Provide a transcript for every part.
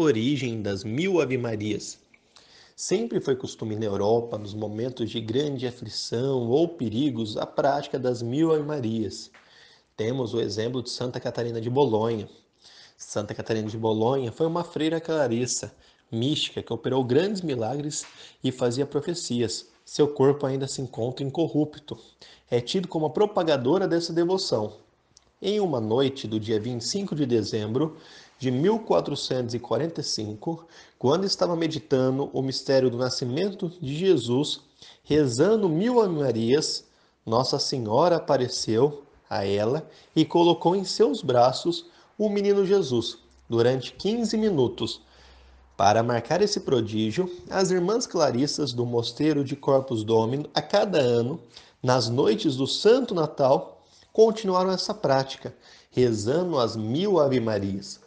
origem das mil ave-marias. Sempre foi costume na Europa, nos momentos de grande aflição ou perigos, a prática das mil ave-marias. Temos o exemplo de Santa Catarina de Bolonha. Santa Catarina de Bolonha foi uma freira clarissa, mística, que operou grandes milagres e fazia profecias. Seu corpo ainda se encontra incorrupto. É tido como a propagadora dessa devoção. Em uma noite do dia 25 de dezembro de 1445, quando estava meditando o mistério do nascimento de Jesus, rezando mil Ave-Marias, Nossa Senhora apareceu a ela e colocou em seus braços o menino Jesus durante 15 minutos. Para marcar esse prodígio, as irmãs clarissas do mosteiro de Corpus Domino, a cada ano, nas noites do Santo Natal, continuaram essa prática, rezando as mil Ave-Marias.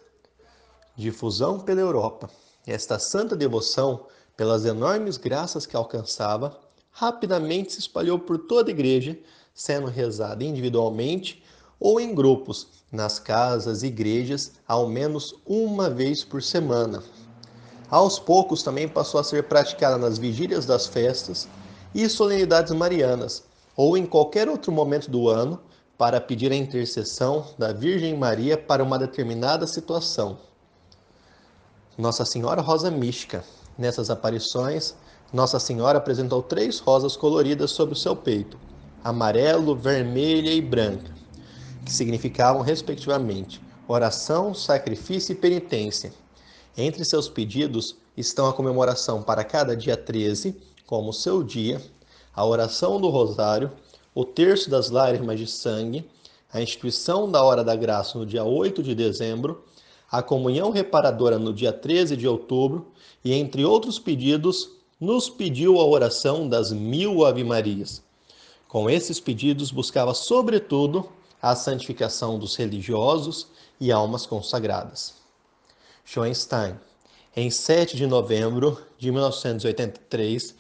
Difusão pela Europa. Esta santa devoção, pelas enormes graças que alcançava, rapidamente se espalhou por toda a igreja, sendo rezada individualmente ou em grupos, nas casas e igrejas, ao menos uma vez por semana. Aos poucos também passou a ser praticada nas vigílias das festas e solenidades marianas, ou em qualquer outro momento do ano, para pedir a intercessão da Virgem Maria para uma determinada situação. Nossa Senhora Rosa Mística. Nessas aparições, Nossa Senhora apresentou três rosas coloridas sobre o seu peito: amarelo, vermelha e branca, que significavam, respectivamente, oração, sacrifício e penitência. Entre seus pedidos estão a comemoração para cada dia 13, como seu dia, a oração do Rosário o terço das lágrimas de sangue, a instituição da Hora da Graça no dia 8 de dezembro, a comunhão reparadora no dia 13 de outubro e, entre outros pedidos, nos pediu a oração das mil Ave-Marias. Com esses pedidos, buscava, sobretudo, a santificação dos religiosos e almas consagradas. Schoenstein, em 7 de novembro de 1983,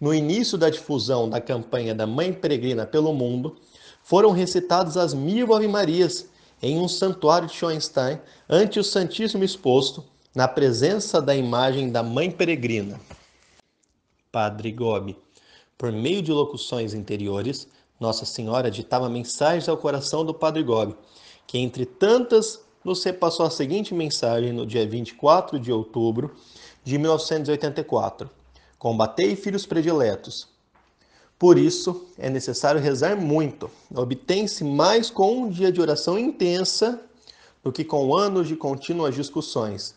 no início da difusão da campanha da Mãe Peregrina pelo mundo, foram recitadas as mil Ave-Marias em um santuário de Schoenstein ante o Santíssimo exposto, na presença da imagem da Mãe Peregrina. Padre Gobi, por meio de locuções interiores, Nossa Senhora ditava mensagens ao coração do Padre Gobi, que entre tantas nos repassou a seguinte mensagem no dia 24 de outubro de 1984. Combatei filhos prediletos. Por isso, é necessário rezar muito. Obtém-se mais com um dia de oração intensa do que com anos de contínuas discussões.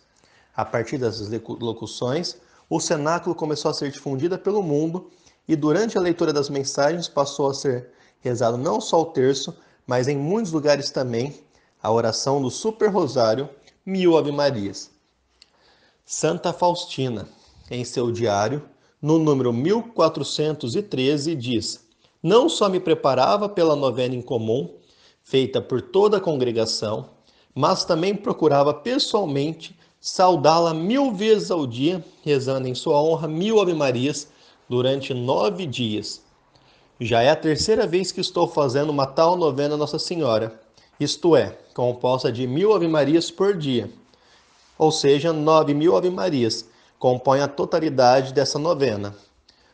A partir dessas locuções, o cenáculo começou a ser difundida pelo mundo e durante a leitura das mensagens passou a ser rezado não só o terço, mas em muitos lugares também a oração do Super Rosário, mil Ave Marias. Santa Faustina, em seu diário, no número 1413, diz: Não só me preparava pela novena em comum, feita por toda a congregação, mas também procurava pessoalmente saudá-la mil vezes ao dia, rezando em sua honra mil Ave-Marias durante nove dias. Já é a terceira vez que estou fazendo uma tal novena a Nossa Senhora, isto é, composta de mil Ave-Marias por dia, ou seja, nove mil Ave-Marias compõe a totalidade dessa novena.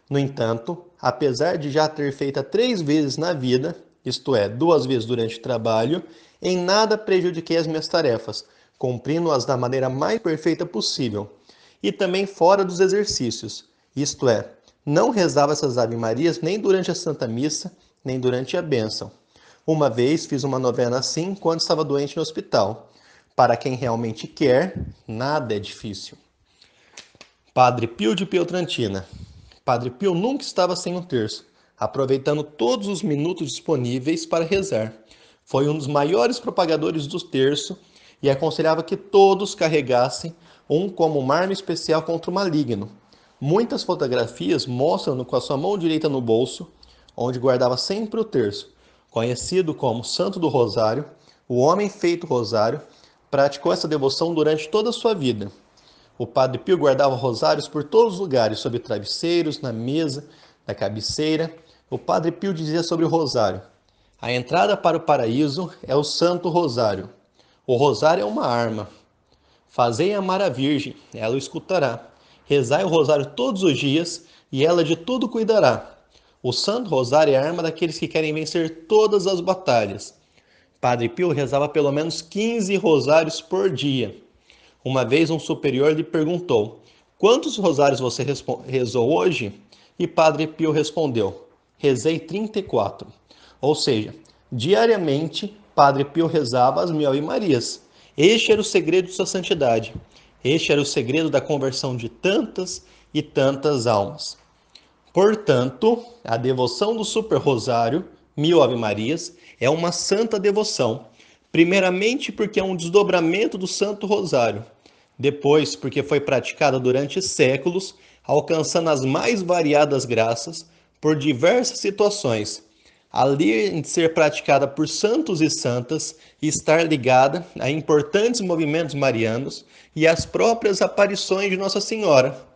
No entanto, apesar de já ter feita três vezes na vida, isto é, duas vezes durante o trabalho, em nada prejudiquei as minhas tarefas, cumprindo-as da maneira mais perfeita possível, e também fora dos exercícios, isto é, não rezava essas Ave Marias nem durante a Santa Missa, nem durante a bênção. Uma vez fiz uma novena assim quando estava doente no hospital. Para quem realmente quer, nada é difícil. Padre Pio de Pietrantina. Padre Pio nunca estava sem um terço, aproveitando todos os minutos disponíveis para rezar. Foi um dos maiores propagadores do terço e aconselhava que todos carregassem um como uma arma especial contra o maligno. Muitas fotografias mostram-no com a sua mão direita no bolso, onde guardava sempre o terço. Conhecido como Santo do Rosário, o homem feito rosário praticou essa devoção durante toda a sua vida. O padre Pio guardava rosários por todos os lugares, sobre travesseiros, na mesa, na cabeceira. O padre Pio dizia sobre o rosário: A entrada para o paraíso é o Santo Rosário. O rosário é uma arma. Fazei amar a Virgem, ela o escutará. Rezai o rosário todos os dias e ela de tudo cuidará. O Santo Rosário é a arma daqueles que querem vencer todas as batalhas. Padre Pio rezava pelo menos 15 rosários por dia. Uma vez um superior lhe perguntou: Quantos rosários você rezou hoje? E Padre Pio respondeu: Rezei 34. Ou seja, diariamente Padre Pio rezava as mil Marias. Este era o segredo de sua santidade. Este era o segredo da conversão de tantas e tantas almas. Portanto, a devoção do Super Rosário, mil Ave Marias, é uma santa devoção. Primeiramente, porque é um desdobramento do Santo Rosário, depois, porque foi praticada durante séculos, alcançando as mais variadas graças por diversas situações, além de ser praticada por santos e santas e estar ligada a importantes movimentos marianos e às próprias aparições de Nossa Senhora,